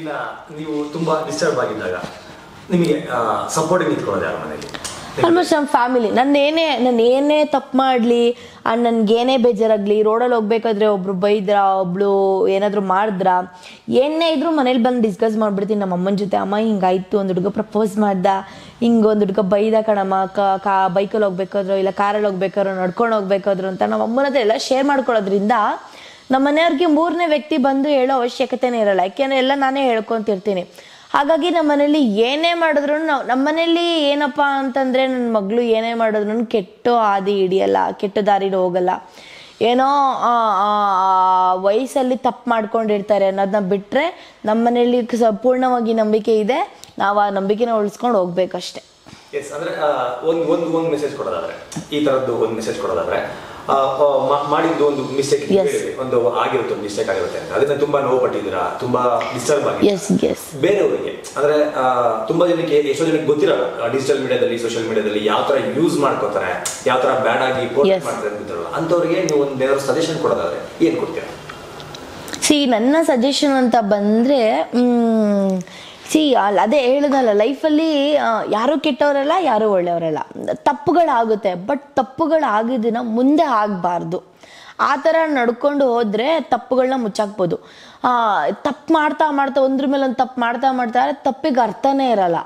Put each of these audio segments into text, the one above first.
ಇಲ್ಲ ನೀವು ತುಂಬಾ ಡಿಸ್ಟರ್ಬ್ ಆಗಿದ್ದಾಗ ನಿಮಗೆ ಸಪೋರ್ಟಿಂಗ್ ಇಟ್ಕೊಳ್ಳೋದು ಯಾರ ಮನೆಯಲ್ಲಿ ಆಲ್ಮೋಸ್ಟ್ ನಮ್ಮ ಫ್ಯಾಮಿಲಿ ನಾನು ಏನೇ ನಾನು ಏನೇ ತಪ್ಪು ಮಾಡಲಿ ಆ್ಯಂಡ್ ನನಗೇನೇ ಬೇಜಾರಾಗಲಿ ರೋಡಲ್ಲಿ ಹೋಗ್ಬೇಕಾದ್ರೆ ಒಬ್ಬರು ಬೈದ್ರಾ ಒಬ್ಳು ಏನಾದರೂ ಮಾಡಿದ್ರ ಏನೇ ಇದ್ರೂ ಮನೇಲಿ ಬಂದು ಡಿಸ್ಕಸ್ ಮಾಡಿಬಿಡ್ತೀನಿ ನಮ್ಮ ಅಮ್ಮನ ಜೊತೆ ಅಮ್ಮ ಹಿಂಗಾಯ್ತು ಒಂದು ಹುಡುಗ ಪ್ರಪೋಸ್ ಮಾಡ್ದ ಹಿಂಗೆ ಒಂದು ಹುಡುಗ ಬೈದ ಕಣಮ್ಮ ಕಾ ಬೈಕಲ್ಲಿ ಹೋಗ್ಬೇಕಾದ್ರು ಇಲ್ಲ ಕಾರಲ್ಲಿ ಹೋಗ್ಬೇಕಾದ್ರು ನಡ್ಕೊಂಡು ಹೋಗ್ಬೇಕಾದ್ರು ಅಂತ ನಮ್ಮ ಅಮ್ಮನ ಹತ್ರ ಎಲ್ಲ ಶೇರ್ ಮಾಡ್ಕೊಳ್ಳೋದ್ರಿಂದ ನಮ್ಮ ಮನೆಯವ್ರಿಗೆ ಮೂರನೇ ವ್ಯಕ್ತಿ ಬಂದು ಹೇಳೋ ಅವಶ್ಯಕತೆನೇ ಇರಲ್ಲ ಯಾಕೆಂದ್ರೆ ಎಲ್ಲ ನಾನೇ ಹೇಳ್ಕೊಂತಿರ್ತೀನಿ ಹಾಗಾಗಿ ನಮ್ಮ ಮನೇಲಿ ಏನೇ ಮಾಡಿದ್ರು ನಾವು ನಮ್ಮ ಮನೇಲಿ ಏನಪ್ಪ ಅಂತಂದ್ರೆ ನನ್ನ ಮಗಳು ಏನೇ ಮಾಡಿದ್ರು ಕೆಟ್ಟ ಹಾದಿ ಹಿಡಿಯಲ್ಲ ಕೆಟ್ಟ ದಾರಿ ಹೋಗಲ್ಲ ಏನೋ ವಯಸ್ಸಲ್ಲಿ ತಪ್ಪು ಮಾಡ್ಕೊಂಡಿರ್ತಾರೆ ಅನ್ನೋದನ್ನ ಬಿಟ್ಟರೆ ನಮ್ಮ ಮನೇಲಿ ಸಂಪೂರ್ಣವಾಗಿ ನಂಬಿಕೆ ಇದೆ ನಾವು ಆ ನಂಬಿಕೆನ ಉಳಿಸ್ಕೊಂಡು ಹೋಗ್ಬೇಕಷ್ಟೇ ಈ ತರದ್ದು ಒಂದು ಮೆಸೇಜ್ ಕೊಡೋದಾದ್ರೆ ಮಾಡಿದ್ದು ಒಂದು ಮಿಸ್ಟೇಕ್ ಒಂದು ಆಗಿರುತ್ತೆ ಒಂದು ಮಿಸ್ಟೇಕ್ ಆಗಿರುತ್ತೆ ಅಂತ ಅದನ್ನ ತುಂಬಾ ನೋವು ಪಟ್ಟಿದ್ದೀರಾ ತುಂಬಾ ಡಿಸ್ಟರ್ಬ್ ಆಗಿದೆ ಬೇರೆಯವರಿಗೆ ಅಂದ್ರೆ ತುಂಬಾ ಜನಕ್ಕೆ ಎಷ್ಟೋ ಜನಕ್ಕೆ ಗೊತ್ತಿರಲ್ಲ ಡಿಜಿಟಲ್ ಮೀಡಿಯಾದಲ್ಲಿ ಸೋಷಿಯಲ್ ಮೀಡಿಯಾದಲ್ಲಿ ಯಾವ ತರ ಯೂಸ್ ಮಾಡ್ಕೋತಾರೆ ಯಾವ ತರ ಬ್ಯಾಡ್ ಆಗಿ ಪೋಸ್ಟ್ ಮಾಡ್ತಾರೆ ಅಂತವ್ರಿಗೆ ನೀವು ಒಂದು ಏನಾದ್ರು ಸಜೆಷನ್ ಕೊಡೋದಾದ್ರೆ ಏನ್ ಕೊಡ್ತೀರಾ ಸಿ ನನ್ನ ಸಜೆಷನ್ ಅಂತ ಬಂದ್ರೆ ಸಿ ಅದೇ ಹೇಳಿದಲ್ಲ ಲೈಫಲ್ಲಿ ಯಾರು ಕೆಟ್ಟವರಲ್ಲ ಯಾರು ಒಳ್ಳೆಯವರಲ್ಲ ತಪ್ಪುಗಳಾಗುತ್ತೆ ಬಟ್ ತಪ್ಪುಗಳಾಗಿದ್ದನ್ನ ಮುಂದೆ ಆಗಬಾರ್ದು ಆ ಥರ ನಡ್ಕೊಂಡು ಹೋದರೆ ತಪ್ಪುಗಳನ್ನ ಮುಚ್ಚಾಕ್ಬೋದು ತಪ್ಪು ಮಾಡ್ತಾ ಮಾಡ್ತಾ ಒಂದ್ರ ಮೇಲೆ ಒಂದು ತಪ್ಪು ಮಾಡ್ತಾ ಮಾಡ್ತಾ ತಪ್ಪಿಗೆ ಅರ್ಥನೇ ಇರಲ್ಲ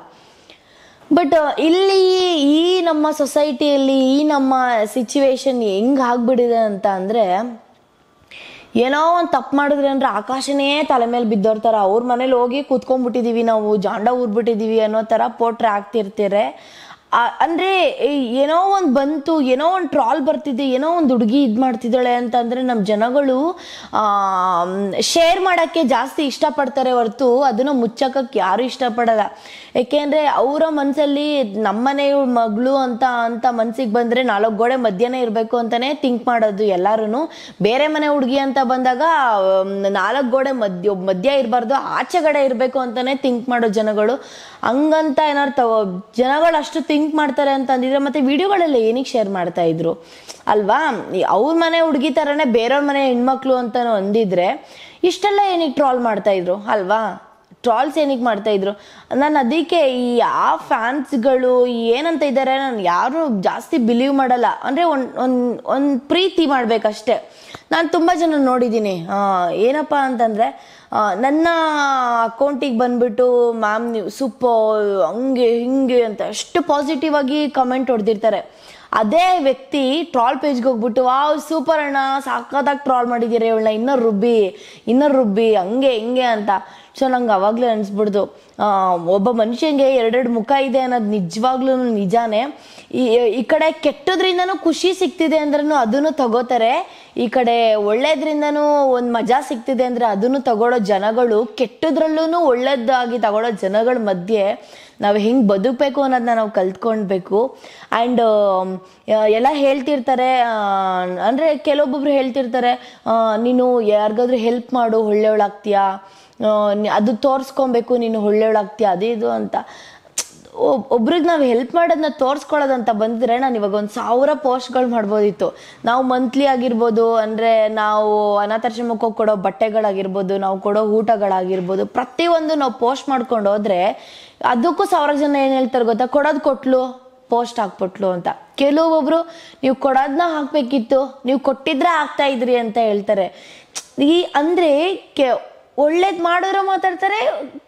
ಬಟ್ ಇಲ್ಲಿ ಈ ನಮ್ಮ ಸೊಸೈಟಿಯಲ್ಲಿ ಈ ನಮ್ಮ ಸಿಚುವೇಶನ್ ಹೆಂಗೆ ಆಗ್ಬಿಟ್ಟಿದೆ ಅಂತ ಅಂದರೆ ಏನೋ ಒಂದು ತಪ್ಪು ಮಾಡಿದ್ರೆ ಅಂದ್ರೆ ಆಕಾಶನೇ ತಲೆ ಮೇಲೆ ಬಿದ್ದೋರ್ ಥರ ಅವ್ರ ಮನೇಲಿ ಹೋಗಿ ಕೂತ್ಕೊಂಡ್ಬಿಟ್ಟಿದ್ದೀವಿ ನಾವು ಜಾಂಡ ಊರ್ಬಿಟ್ಟಿದ್ದೀವಿ ಅನ್ನೋ ಥರ ಪೋಟ್ರೆ ಆಗ್ತಿರ್ತೀರ ಅಂದ್ರೆ ಏನೋ ಒಂದು ಬಂತು ಏನೋ ಒಂದು ಟ್ರಾಲ್ ಬರ್ತಿದೆ ಏನೋ ಒಂದು ಹುಡುಗಿ ಇದು ಮಾಡ್ತಿದ್ದಾಳೆ ಅಂತ ನಮ್ಮ ಜನಗಳು ಶೇರ್ ಮಾಡೋಕ್ಕೆ ಜಾಸ್ತಿ ಇಷ್ಟಪಡ್ತಾರೆ ಹೊರತು ಅದನ್ನು ಮುಚ್ಚೋಕಕ್ಕೆ ಯಾರು ಇಷ್ಟಪಡಲ್ಲ ಯಾಕೆಂದ್ರೆ ಅವರ ಮನಸ್ಸಲ್ಲಿ ನಮ್ಮನೆ ಮಗಳು ಅಂತ ಅಂತ ಮನ್ಸಿಗೆ ಬಂದರೆ ನಾಲ್ಕು ಗೋಡೆ ಮಧ್ಯಾಹ್ನ ಇರಬೇಕು ಅಂತಾನೆ ಥಿಂಕ್ ಮಾಡೋದು ಎಲ್ಲರೂ ಬೇರೆ ಮನೆ ಹುಡುಗಿ ಅಂತ ಬಂದಾಗ ನಾಲ್ಕು ಗೋಡೆ ಮಧ್ಯ ಮಧ್ಯ ಇರಬಾರ್ದು ಆಚೆಗಡೆ ಇರಬೇಕು ಅಂತಾನೆ ಥಿಂಕ್ ಮಾಡೋ ಜನಗಳು ಹಂಗಂತ ಏನಾರು ಜನಗಳು ಅಷ್ಟು ಥಿಂಕ್ ಡ್ರಿಂಕ್ ಮಾಡ್ತಾರೆ ಅಂತ ಮತ್ತೆ ವಿಡಿಯೋಗಳೆಲ್ಲ ಏನಕ್ಕೆ ಶೇರ್ ಮಾಡ್ತಾ ಇದ್ರು ಅಲ್ವಾ ಅವ್ರ ಮನೆ ಹುಡುಗಿ ಥರನೇ ಬೇರೆಯವ್ರ ಮನೆ ಹೆಣ್ಮಕ್ಳು ಅಂತ ಅಂದಿದ್ರೆ ಇಷ್ಟೆಲ್ಲ ಏನಕ್ಕೆ ಟ್ರಾಲ್ ಮಾಡ್ತಾ ಇದ್ರು ಅಲ್ವಾ ಟ್ರಾಲ್ಸ್ ಏನಕ್ಕೆ ಮಾಡ್ತಾ ಇದ್ರು ನಾನು ಅದಕ್ಕೆ ಈ ಯಾವ ಫ್ಯಾನ್ಸ್ಗಳು ಏನಂತ ಇದ್ದಾರೆ ನಾನು ಯಾರು ಜಾಸ್ತಿ ಬಿಲೀವ್ ಮಾಡಲ್ಲ ಅಂದ್ರೆ ಒನ್ ಒಂದು ಒಂದು ಪ್ರೀತಿ ಮಾಡ್ಬೇಕಷ್ಟೇ ನಾನು ತುಂಬ ಜನ ನೋಡಿದ್ದೀನಿ ಏನಪ್ಪ ಅಂತಂದರೆ ನನ್ನ ಅಕೌಂಟಿಗೆ ಬಂದುಬಿಟ್ಟು ಮ್ಯಾಮ್ ನೀವು ಸೂಪೋ ಹಂಗೆ ಹಿಂಗೆ ಅಂತ ಎಷ್ಟು ಪಾಸಿಟಿವ್ ಆಗಿ ಕಮೆಂಟ್ ಹೊಡೆದಿರ್ತಾರೆ ಅದೇ ವ್ಯಕ್ತಿ ಟ್ರಾಲ್ ಪೇಜ್ಗೆ ಹೋಗ್ಬಿಟ್ಟು ಆ ಸೂಪರ್ ಅಣ್ಣ ಸಾಕಾದಾಗ ಟ್ರಾಲ್ ಮಾಡಿದ್ದೀರಿ ಇವಳನ್ನ ಇನ್ನೂ ರುಬ್ಬಿ ಇನ್ನೂ ರುಬ್ಬಿ ಹಂಗೆ ಹಿಂಗೆ ಅಂತ ಸೊ ನಂಗೆ ಅವಾಗಲೇ ಅನಿಸ್ಬಿಡ್ದು ಒಬ್ಬ ಮನುಷ್ಯಂಗೆ ಎರಡೆರಡು ಮುಖ ಇದೆ ಅನ್ನೋದು ನಿಜವಾಗ್ಲೂ ನಿಜಾನೇ ಈ ಈ ಕಡೆ ಕೆಟ್ಟದ್ರಿಂದನೂ ಖುಷಿ ಸಿಗ್ತಿದೆ ಅಂದ್ರೂ ಅದನ್ನು ತಗೋತಾರೆ ಈ ಕಡೆ ಒಳ್ಳೇದ್ರಿಂದ ಒಂದು ಮಜಾ ಸಿಗ್ತಿದೆ ಅಂದರೆ ಅದನ್ನು ತಗೊಳ್ಳೋ ಜನಗಳು ಕೆಟ್ಟದ್ರಲ್ಲೂ ಒಳ್ಳೇದಾಗಿ ತಗೊಳ್ಳೋ ಜನಗಳ ಮಧ್ಯೆ ನಾವು ಹೆಂಗೆ ಬದುಕಬೇಕು ಅನ್ನೋದನ್ನ ನಾವು ಕಲ್ತ್ಕೊಳ್ಬೇಕು ಆ್ಯಂಡ್ um, ಎಲ್ಲ ಹೇಳ್ತಿರ್ತಾರೆ ಅಂದರೆ ಕೆಲವೊಬ್ಬೊಬ್ರು ಹೇಳ್ತಿರ್ತಾರೆ ನೀನು ಯಾರಿಗಾದ್ರೂ ಹೆಲ್ಪ್ ಮಾಡು ಒಳ್ಳೆಯವಳಾಗ್ತೀಯಾ ಅದು ತೋರಿಸ್ಕೊಬೇಕು ನೀನು ಒಳ್ಳೆಯವಳಾಗ್ತೀಯ ಅದು ಇದು ಅಂತ ಒಬ್ರಿಗೆ ನಾವು ಹೆಲ್ಪ್ ಮಾಡೋದನ್ನ ತೋರಿಸ್ಕೊಳ್ಳೋದಂತ ಬಂದಿದ್ರೆ ನಾನು ಇವಾಗ ಒಂದು ಸಾವಿರ ಪೋಸ್ಟ್ಗಳು ಮಾಡ್ಬೋದಿತ್ತು ನಾವು ಮಂತ್ಲಿ ಆಗಿರ್ಬೋದು ಅಂದರೆ ನಾವು ಅನಾಥಾಶ್ರಮಕ್ಕೆ ಕೊಡೋ ಬಟ್ಟೆಗಳಾಗಿರ್ಬೋದು ನಾವು ಕೊಡೋ ಊಟಗಳಾಗಿರ್ಬೋದು ಪ್ರತಿಯೊಂದು ನಾವು ಪೋಸ್ಟ್ ಮಾಡ್ಕೊಂಡು ಹೋದರೆ ಅದಕ್ಕೂ ಸಾವಿರ ಜನ ಏನು ಹೇಳ್ತಾರೆ ಗೊತ್ತಾ ಕೊಡೋದು ಕೊಟ್ಲು ಪೋಸ್ಟ್ ಹಾಕ್ಬಿಟ್ಲು ಅಂತ ಕೆಲವೊಬ್ಬರು ನೀವು ಕೊಡೋದನ್ನ ಹಾಕಬೇಕಿತ್ತು ನೀವು ಕೊಟ್ಟಿದ್ರೆ ಆಗ್ತಾ ಇದ್ರಿ ಅಂತ ಹೇಳ್ತಾರೆ ಈ ಅಂದರೆ ಕೆ ಒಳ್ಳೇದು ಮಾಡಿದ್ರು ಮಾತಾಡ್ತಾರೆ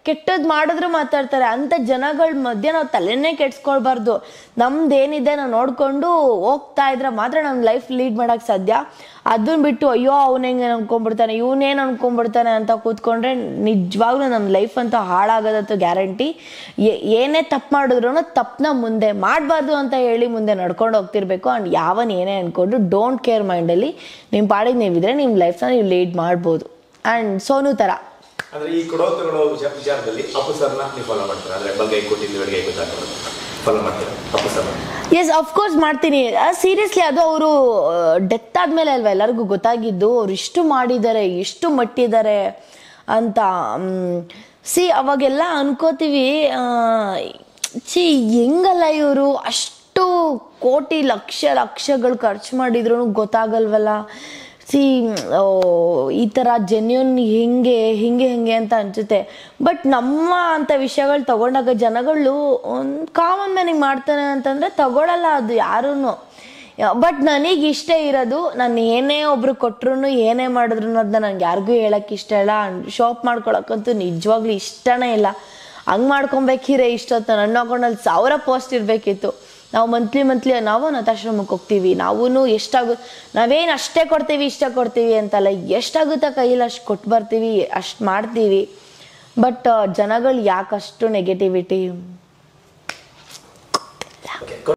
ಕೆಟ್ಟದ್ದು ಮಾಡಿದ್ರು ಮಾತಾಡ್ತಾರೆ ಅಂತ ಜನಗಳ ಮಧ್ಯೆ ನಾವು ತಲೆನೇ ಕೆಡ್ಸ್ಕೊಳ್ಬಾರ್ದು ನಮ್ದೇನಿದೆ ನಾವು ನೋಡಿಕೊಂಡು ಹೋಗ್ತಾ ಇದ್ರೆ ಮಾತ್ರ ನಮ್ಮ ಲೈಫ್ ಲೀಡ್ ಮಾಡೋಕ್ಕೆ ಸಾಧ್ಯ ಅದನ್ನ ಬಿಟ್ಟು ಅಯ್ಯೋ ಅವನ ಹೆಂಗೆ ಅನ್ಕೊಂಡ್ಬಿಡ್ತಾನೆ ಇವನೇನು ಅನ್ಕೊಂಡ್ಬಿಡ್ತಾನೆ ಅಂತ ಕೂತ್ಕೊಂಡ್ರೆ ನಿಜವಾಗ್ಲೂ ನಮ್ಮ ಲೈಫ್ ಅಂತ ಹಾಳಾಗೋದಂತೂ ಗ್ಯಾರಂಟಿ ಏನೇ ತಪ್ಪು ಮಾಡಿದ್ರು ತಪ್ಪನ್ನ ಮುಂದೆ ಮಾಡಬಾರ್ದು ಅಂತ ಹೇಳಿ ಮುಂದೆ ನಡ್ಕೊಂಡು ಹೋಗ್ತಿರ್ಬೇಕು ಆ್ಯಂಡ್ ಯಾವನ್ ಏನೇ ಅಂದ್ಕೊಂಡು ಡೋಂಟ್ ಕೇರ್ ಮೈಂಡಲ್ಲಿ ನಿಮ್ಮ ಪಾಡಿಗೆ ನೀವಿದ್ರೆ ನಿಮ್ಮ ಲೈಫ್ನ ನೀವು ಲೀಡ್ ಮಾಡ್ಬೋದು ಆ್ಯಂಡ್ ಸೋನು ಥರ ಅಂದ್ರೆ ಈ ಕೊಡೋ ತಗೊಳ್ಳೋ ವಿಚಾರ ವಿಚಾರದಲ್ಲಿ ಅಪಸರ್ನ ನೀವು ಫಾಲೋ ಮಾಡ್ತೀರಾ ಅಂದ್ರೆ ಬಗ್ಗೆ ಕೊಟ್ಟು ಹಿಂದುಗಡೆಗೆ ಗೊತ್ತಾಗ್ತದೆ ಫಾಲೋ ಮಾಡ್ತೀರಾ ಅಪಸರ ಎಸ್ ಕೋರ್ಸ್ ಮಾಡ್ತೀನಿ ಸೀರಿಯಸ್ಲಿ ಅದು ಅವರು ಡೆತ್ ಆದ್ಮೇಲೆ ಅಲ್ವಾ ಎಲ್ಲರಿಗೂ ಗೊತ್ತಾಗಿದ್ದು ಅವ್ರು ಇಷ್ಟು ಮಾಡಿದ್ದಾರೆ ಎಷ್ಟು ಮಟ್ಟಿದ್ದಾರೆ ಅಂತ ಸಿ ಅವಾಗೆಲ್ಲ ಅನ್ಕೋತೀವಿ ಚಿ ಹೆಂಗಲ್ಲ ಇವರು ಅಷ್ಟು ಕೋಟಿ ಲಕ್ಷ ಲಕ್ಷಗಳು ಖರ್ಚು ಮಾಡಿದ್ರು ಗೊತ್ತಾಗಲ್ವಲ್ಲ ಸಿ oh, ಈ ಥರ ಜೆನ್ಯೂನ್ ಹಿಂಗೆ ಹಿಂಗೆ ಹಿಂಗೆ ಅಂತ ಅನಿಸುತ್ತೆ ಬಟ್ ನಮ್ಮ ಅಂಥ ವಿಷಯಗಳು ತಗೊಂಡಾಗ ಜನಗಳು ಒಂದು ಕಾಮನ್ ಮ್ಯಾನಿಗೆ ಮಾಡ್ತಾನೆ ಅಂತಂದರೆ ತಗೊಳ್ಳಲ್ಲ ಅದು ಯಾರೂ ಬಟ್ ನನಗೆ ಇಷ್ಟ ಇರೋದು ನಾನು ಏನೇ ಒಬ್ರು ಕೊಟ್ರು ಏನೇ ಮಾಡಿದ್ರು ಅದನ್ನ ನನಗೆ ಯಾರಿಗೂ ಹೇಳಕ್ಕೆ ಇಷ್ಟ ಇಲ್ಲ ಶಾಪ್ ಮಾಡ್ಕೊಳಕ್ಕಂತೂ ನಿಜವಾಗ್ಲೂ ಇಷ್ಟನೇ ಇಲ್ಲ ಹಂಗೆ ಮಾಡ್ಕೊಬೇಕಿರೇ ಇಷ್ಟೊತ್ತು ನನ್ನ ಅಕೌಂಟಲ್ಲಿ ಸಾವಿರ ಪೋಸ್ಟ್ ಇರಬೇಕಿತ್ತು ನಾವು ಮಂತ್ಲಿ ಮಂತ್ಲಿ ನಾವು ಅನಾಥಾಶ್ರಮಕ್ಕೆ ಹೋಗ್ತೀವಿ ನಾವೂ ಎಷ್ಟಾಗು ನಾವೇನು ಅಷ್ಟೇ ಕೊಡ್ತೀವಿ ಇಷ್ಟೇ ಕೊಡ್ತೀವಿ ಅಂತಲ್ಲ ಎಷ್ಟಾಗುತ್ತೋ ಕೈಯಲ್ಲಿ ಅಷ್ಟು ಕೊಟ್ಟು ಬರ್ತೀವಿ ಅಷ್ಟು ಮಾಡ್ತೀವಿ ಬಟ್ ಜನಗಳು ಯಾಕಷ್ಟು ನೆಗೆಟಿವಿಟಿ